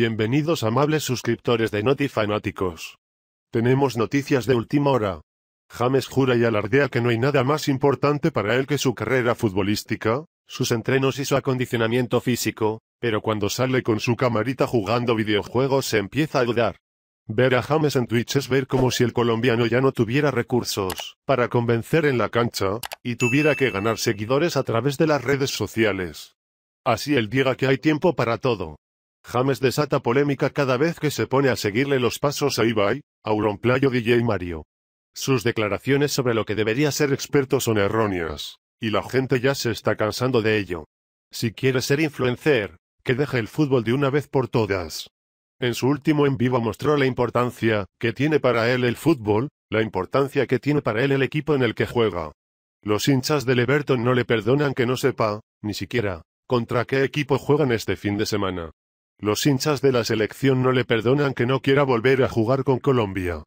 Bienvenidos amables suscriptores de NotiFanáticos. Tenemos noticias de última hora. James jura y alardea que no hay nada más importante para él que su carrera futbolística, sus entrenos y su acondicionamiento físico, pero cuando sale con su camarita jugando videojuegos se empieza a dudar. Ver a James en Twitch es ver como si el colombiano ya no tuviera recursos para convencer en la cancha, y tuviera que ganar seguidores a través de las redes sociales. Así él diga que hay tiempo para todo, James desata polémica cada vez que se pone a seguirle los pasos a Ibai, Auronplayo DJ Mario. Sus declaraciones sobre lo que debería ser experto son erróneas, y la gente ya se está cansando de ello. Si quiere ser influencer, que deje el fútbol de una vez por todas. En su último en vivo mostró la importancia que tiene para él el fútbol, la importancia que tiene para él el equipo en el que juega. Los hinchas de Everton no le perdonan que no sepa, ni siquiera, contra qué equipo juegan este fin de semana. Los hinchas de la selección no le perdonan que no quiera volver a jugar con Colombia.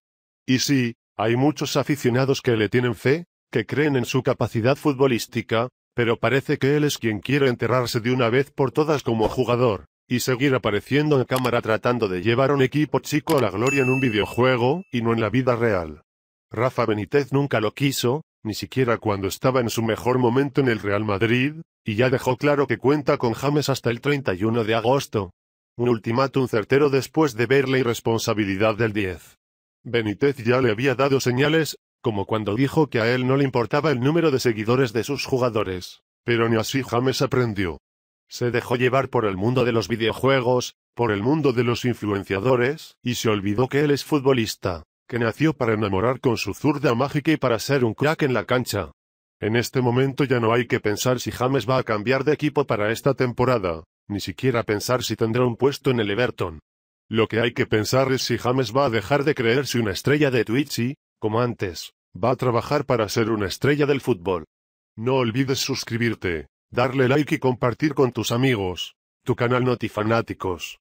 Y sí, hay muchos aficionados que le tienen fe, que creen en su capacidad futbolística, pero parece que él es quien quiere enterrarse de una vez por todas como jugador, y seguir apareciendo en cámara tratando de llevar a un equipo chico a la gloria en un videojuego, y no en la vida real. Rafa Benítez nunca lo quiso, ni siquiera cuando estaba en su mejor momento en el Real Madrid, y ya dejó claro que cuenta con James hasta el 31 de agosto. Un ultimátum certero después de ver la irresponsabilidad del 10. Benítez ya le había dado señales, como cuando dijo que a él no le importaba el número de seguidores de sus jugadores. Pero ni así James aprendió. Se dejó llevar por el mundo de los videojuegos, por el mundo de los influenciadores, y se olvidó que él es futbolista, que nació para enamorar con su zurda mágica y para ser un crack en la cancha. En este momento ya no hay que pensar si James va a cambiar de equipo para esta temporada, ni siquiera pensar si tendrá un puesto en el Everton. Lo que hay que pensar es si James va a dejar de creerse una estrella de Twitch y, como antes, va a trabajar para ser una estrella del fútbol. No olvides suscribirte, darle like y compartir con tus amigos, tu canal Notifanáticos.